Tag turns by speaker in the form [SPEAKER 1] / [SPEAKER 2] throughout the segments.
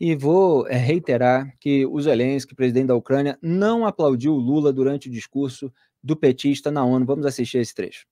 [SPEAKER 1] E vou eh, reiterar que o Zelensky, presidente da Ucrânia, não aplaudiu Lula durante o discurso do petista na ONU. Vamos assistir esse trecho.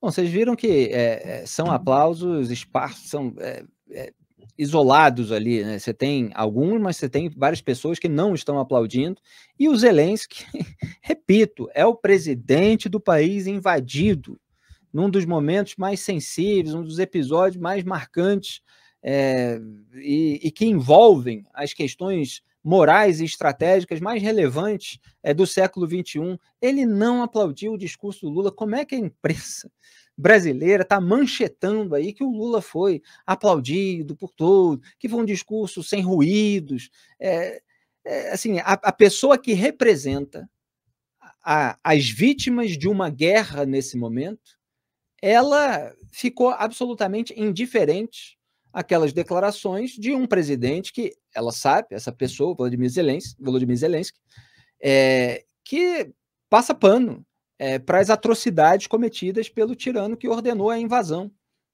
[SPEAKER 1] Bom, vocês viram que é, são uhum. aplausos esparsos, são é, é, isolados ali, né? Você tem alguns, mas você tem várias pessoas que não estão aplaudindo. E o Zelensky, repito, é o presidente do país invadido num dos momentos mais sensíveis, um dos episódios mais marcantes é, e, e, que envolvem as questões morais e estratégicas mais relevantes é, do século XXI. Ele não aplaudiu o discurso do Lula. Como é que a imprensa brasileira está manchetando aí que o Lula foi aplaudido por todo, que foi um discurso sem ruídos. É, é, assim, a, a, pessoa que representa a, as vítimas de uma guerra nesse momento, ela ficou absolutamente indiferente àquelas declarações de um presidente que ela sabe, essa pessoa, Volodymyr Zelensky, Volodymyr Zelensky é, que passa pano é, para as atrocidades cometidas pelo tirano que ordenou a invasão.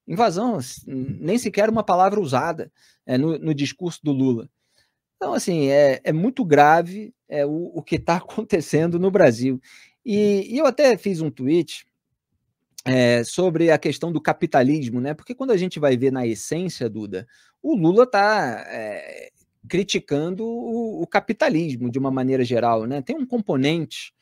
[SPEAKER 1] Invasão, nem sequer uma palavra usada é, no, no, discurso do Lula. Então, assim, é, é muito grave é, o, o, que está acontecendo no Brasil. E, e, eu até fiz um tweet é, sobre a questão do capitalismo, né? Porque quando a gente vai ver na essência, Duda, o Lula está é, criticando o, o, capitalismo de uma maneira geral, né? Tem um componente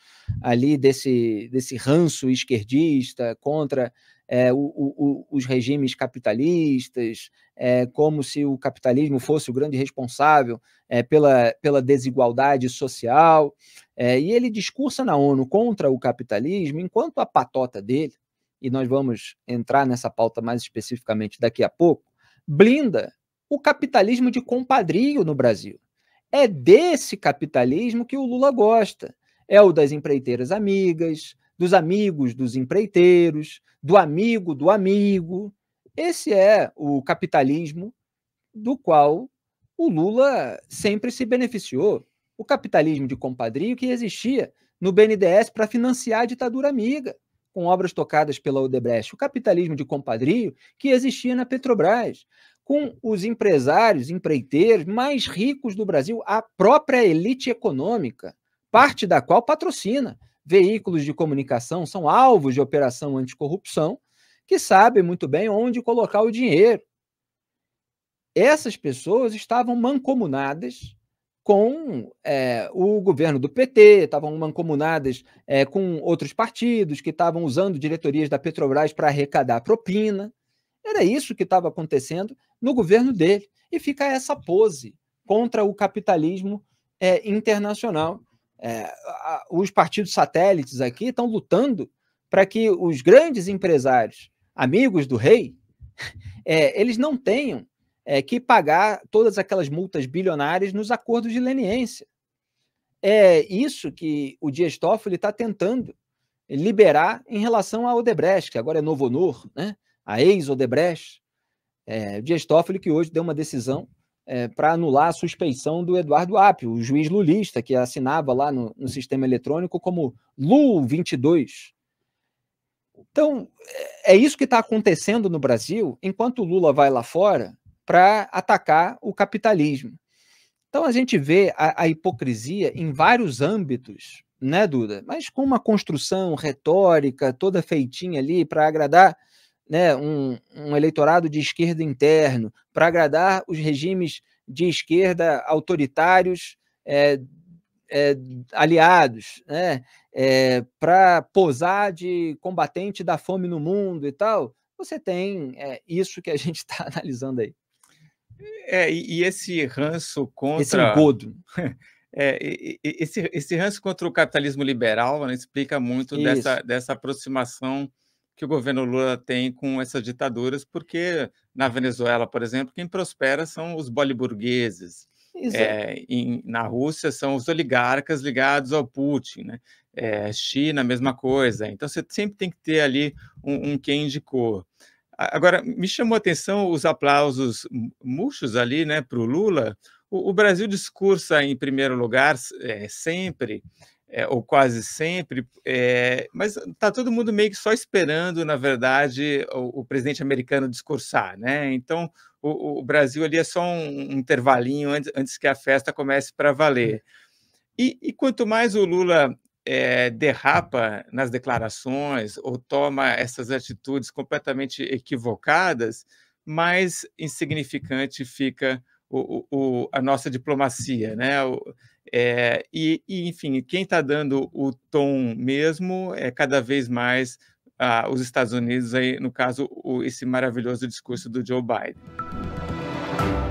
[SPEAKER 1] ali desse, desse ranço esquerdista contra é, o, o, os regimes capitalistas, é, como se o capitalismo fosse o grande responsável é, pela, pela desigualdade social. É, e ele discursa na ONU contra o capitalismo, enquanto a patota dele, e nós vamos entrar nessa pauta mais especificamente daqui a pouco, blinda o capitalismo de compadrio no Brasil. É desse capitalismo que o Lula gosta. É o das empreiteiras amigas, dos amigos dos empreiteiros, do amigo do amigo. Esse é o capitalismo do qual o Lula sempre se beneficiou. O capitalismo de compadrio que existia no BNDES para financiar a ditadura amiga, com obras tocadas pela Odebrecht. O capitalismo de compadrio que existia na Petrobras com os empresários, empreiteiros mais ricos do Brasil, a própria elite econômica, parte da qual patrocina veículos de comunicação, são alvos de operação anticorrupção, que sabem muito bem onde colocar o dinheiro. Essas pessoas estavam mancomunadas com é, o governo do PT, estavam mancomunadas é, com outros partidos que estavam usando diretorias da Petrobras para arrecadar propina. Era isso que estava acontecendo no governo dele. E fica essa pose contra o capitalismo é, internacional. É, a, os partidos satélites aqui estão lutando para que os grandes empresários, amigos do rei, é, eles não tenham é, que pagar todas aquelas multas bilionárias nos acordos de leniência. É isso que o Dias Toffoli está tentando liberar em relação à Odebrecht, que agora é Novo Honor, né? a ex-Odebrecht, é, Dias Toffoli, que hoje deu uma decisão é, para anular a suspeição do Eduardo Apio, o juiz lulista que assinava lá no, no sistema eletrônico como LUL 22. Então, é, é isso que está acontecendo no Brasil, enquanto o Lula vai lá fora para atacar o capitalismo. Então, a gente vê a, a, hipocrisia em vários âmbitos, né, Duda? Mas com uma construção retórica toda feitinha ali para agradar né, um, um eleitorado de esquerda interno, para agradar os regimes de esquerda autoritários é, é, aliados, né, é, eh, para posar de combatente da fome no mundo e tal, você tem isso que a gente está analisando aí.
[SPEAKER 2] É, e, e esse ranço contra. Esse engodo. É, esse, esse ranço contra o capitalismo liberal né, explica muito dessa, dessa aproximação que o governo Lula tem com essas ditaduras, porque na Venezuela, por exemplo, quem prospera são os boliburgueses. É, em, na Rússia são os oligarcas ligados ao Putin, né? É, China, mesma coisa. Então você sempre tem que ter ali um, um quem indicou. Agora, me chamou a atenção os aplausos murchos ali né, para o Lula. O Brasil discursa em primeiro lugar é, sempre é, ou quase sempre, é, mas está todo mundo meio que só esperando, na verdade, o, o presidente americano discursar, né? Então, o, o Brasil ali é só um, um intervalinho antes, antes, que a festa comece para valer. É. E, e, quanto mais o Lula é, derrapa nas declarações ou toma essas atitudes completamente equivocadas, mais insignificante fica o, o, a nossa diplomacia, né? é, e, e, enfim, quem está dando o tom mesmo é cada vez mais ah, os Estados Unidos, aí, no caso, o, esse maravilhoso discurso do Joe Biden.